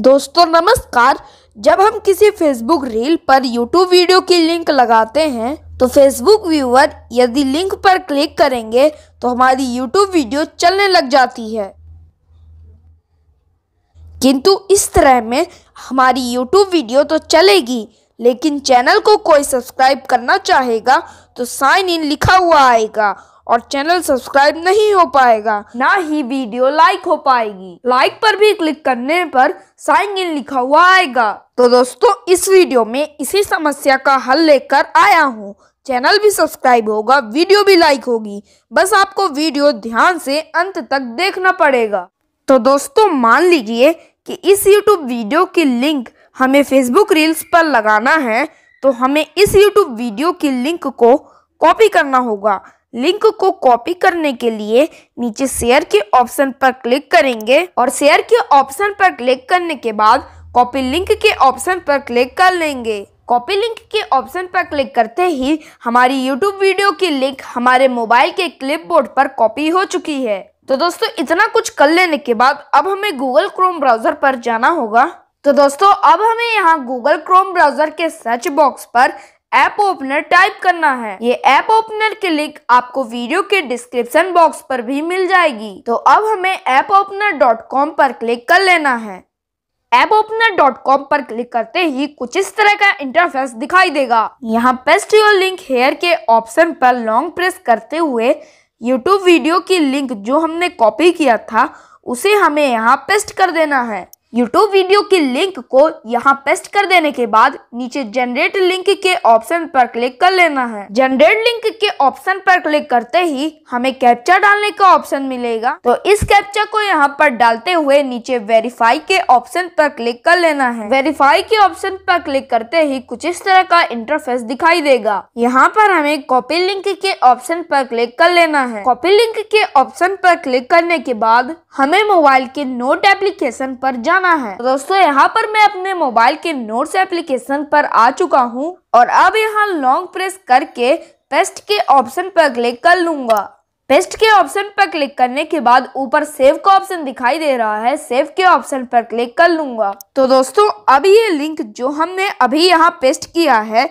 दोस्तों नमस्कार जब हम किसी फेसबुक रील पर यूट्यूब वीडियो की लिंक लगाते हैं तो फेसबुक व्यूअर यदि लिंक पर क्लिक करेंगे तो हमारी यूट्यूब वीडियो चलने लग जाती है किंतु इस तरह में हमारी यूट्यूब वीडियो तो चलेगी लेकिन चैनल को कोई सब्सक्राइब करना चाहेगा तो साइन इन लिखा हुआ आएगा और चैनल सब्सक्राइब नहीं हो पाएगा ना ही वीडियो लाइक हो पाएगी लाइक पर भी क्लिक करने पर साइन इन लिखा हुआ आएगा तो दोस्तों इस वीडियो में इसी समस्या का हल लेकर आया हूँ चैनल भी सब्सक्राइब होगा वीडियो भी लाइक होगी बस आपको वीडियो ध्यान से अंत तक देखना पड़ेगा तो दोस्तों मान लीजिए कि इस YouTube वीडियो की लिंक हमें Facebook रील्स पर लगाना है तो हमें इस YouTube वीडियो की लिंक को कॉपी करना होगा लिंक को कॉपी करने के लिए नीचे शेयर के ऑप्शन पर क्लिक करेंगे और शेयर के ऑप्शन पर क्लिक करने के बाद कॉपी लिंक के ऑप्शन पर क्लिक कर लेंगे कॉपी लिंक के ऑप्शन पर क्लिक करते ही हमारी यूट्यूब वीडियो की लिंक हमारे मोबाइल के बोर्ड पर कॉपी हो चुकी है तो दोस्तों इतना कुछ कर लेने के बाद अब हमें गूगल क्रोम ब्राउजर पर जाना होगा तो दोस्तों अब हमें यहाँ गूगल क्रोम ब्राउजर के सर्च बॉक्स पर ऐप ओपनर टाइप करना है ये ऐप ओपनर की लिंक आपको वीडियो के डिस्क्रिप्शन बॉक्स पर भी मिल जाएगी तो अब हमें ऐप ओपनर डॉट कॉम पर क्लिक कर लेना है ऐप ओपनर डॉट कॉम पर क्लिक करते ही कुछ इस तरह का इंटरफेस दिखाई देगा यहाँ पेस्ट योर लिंक हेयर के ऑप्शन पर लॉन्ग प्रेस करते हुए यूट्यूब वीडियो की लिंक जो हमने कॉपी किया था उसे हमें यहाँ पेस्ट कर देना है यूट्यूब वीडियो की लिंक को यहाँ पेस्ट कर देने के बाद नीचे जनरेट लिंक के ऑप्शन पर क्लिक कर लेना है जनरेट लिंक के ऑप्शन पर क्लिक करते ही हमें कैप्चा डालने का ऑप्शन मिलेगा तो इस कैप्चा को यहाँ पर डालते हुए नीचे वेरीफाई के ऑप्शन पर क्लिक कर लेना है वेरीफाई के ऑप्शन पर क्लिक करते ही कुछ इस तरह का इंटरफेस दिखाई देगा यहाँ पर हमें कॉपी लिंक के ऑप्शन पर क्लिक कर लेना है कॉपी लिंक के ऑप्शन पर क्लिक करने के बाद हमें मोबाइल के नोट एप्लीकेशन पर जाना बनाना है तो दोस्तों यहाँ पर मैं अपने मोबाइल के नोट्स एप्लीकेशन पर आ चुका हूँ और अब यहाँ लॉन्ग प्रेस करके पेस्ट के ऑप्शन पर क्लिक कर लूंगा पेस्ट के ऑप्शन पर क्लिक करने के बाद ऊपर सेव का ऑप्शन दिखाई दे रहा है सेव के ऑप्शन पर क्लिक कर लूंगा तो दोस्तों अब ये लिंक जो हमने अभी यहाँ पेस्ट किया है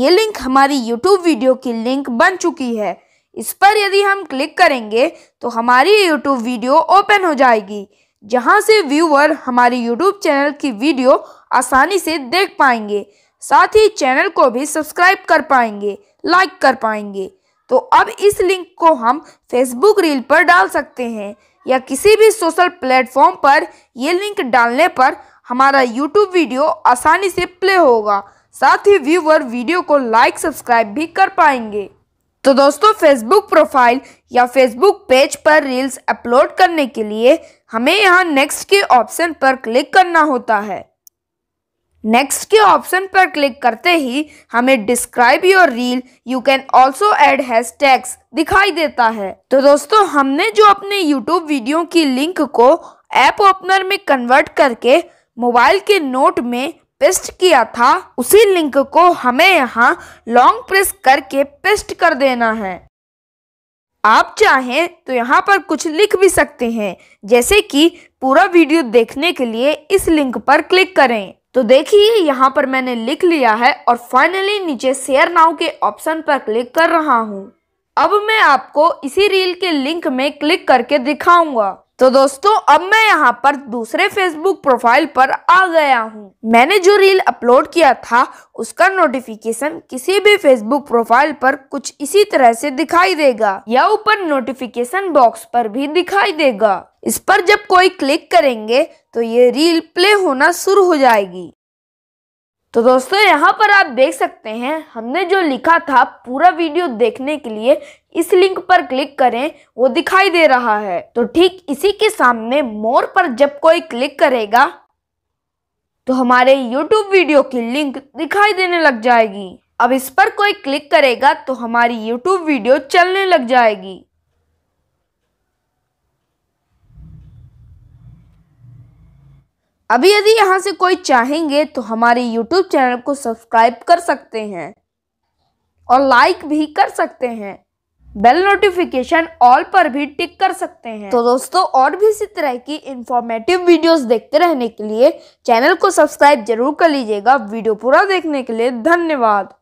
ये लिंक हमारी यूट्यूब वीडियो की लिंक बन चुकी है इस पर यदि हम क्लिक करेंगे तो हमारी यूट्यूब वीडियो ओपन हो जाएगी जहां से व्यूअर हमारी यूट्यूब चैनल की वीडियो आसानी से देख पाएंगे साथ ही चैनल को भी सब्सक्राइब कर पाएंगे लाइक कर पाएंगे तो अब इस लिंक को हम फेसबुक रील पर डाल सकते हैं या किसी भी सोशल प्लेटफॉर्म पर ये लिंक डालने पर हमारा यूट्यूब वीडियो आसानी से प्ले होगा साथ ही व्यूवर वीडियो को लाइक सब्सक्राइब भी कर पाएंगे तो दोस्तों फेसबुक प्रोफाइल या फेसबुक पेज पर रील्स अपलोड करने के लिए हमें यहाँ नेक्स्ट के ऑप्शन पर क्लिक करना होता है नेक्स्ट के ऑप्शन पर क्लिक करते ही हमें describe your reel you can also add hashtags दिखाई देता है तो दोस्तों हमने जो अपने यूट्यूब वीडियो की लिंक को ऐप ओपनर में कन्वर्ट करके मोबाइल के नोट में पेस्ट किया था उसी लिंक को हमें यहाँ लॉन्ग प्रेस करके पेस्ट कर देना है आप चाहें तो यहाँ पर कुछ लिख भी सकते हैं जैसे कि पूरा वीडियो देखने के लिए इस लिंक पर क्लिक करें तो देखिए यहाँ पर मैंने लिख लिया है और फाइनली नीचे शेयर नाउ के ऑप्शन पर क्लिक कर रहा हूँ अब मैं आपको इसी रील के लिंक में क्लिक करके दिखाऊंगा तो दोस्तों अब मैं यहाँ पर दूसरे फेसबुक प्रोफाइल पर आ गया हूँ मैंने जो रील अपलोड किया था उसका नोटिफिकेशन किसी भी फेसबुक प्रोफाइल पर कुछ इसी तरह से दिखाई देगा या ऊपर नोटिफिकेशन बॉक्स पर भी दिखाई देगा इस पर जब कोई क्लिक करेंगे तो ये रील प्ले होना शुरू हो जाएगी तो दोस्तों यहाँ पर आप देख सकते हैं हमने जो लिखा था पूरा वीडियो देखने के लिए इस लिंक पर क्लिक करें वो दिखाई दे रहा है तो ठीक इसी के सामने मोर पर जब कोई क्लिक करेगा तो हमारे YouTube वीडियो की लिंक दिखाई देने लग जाएगी अब इस पर कोई क्लिक करेगा तो हमारी YouTube वीडियो चलने लग जाएगी अभी यदि यहाँ से कोई चाहेंगे तो हमारे यूट्यूब चैनल को सब्सक्राइब कर सकते हैं और लाइक भी कर सकते हैं बेल नोटिफिकेशन ऑल पर भी टिक कर सकते हैं तो दोस्तों और भी इसी तरह की इंफॉर्मेटिव वीडियोस देखते रहने के लिए चैनल को सब्सक्राइब जरूर कर लीजिएगा वीडियो पूरा देखने के लिए धन्यवाद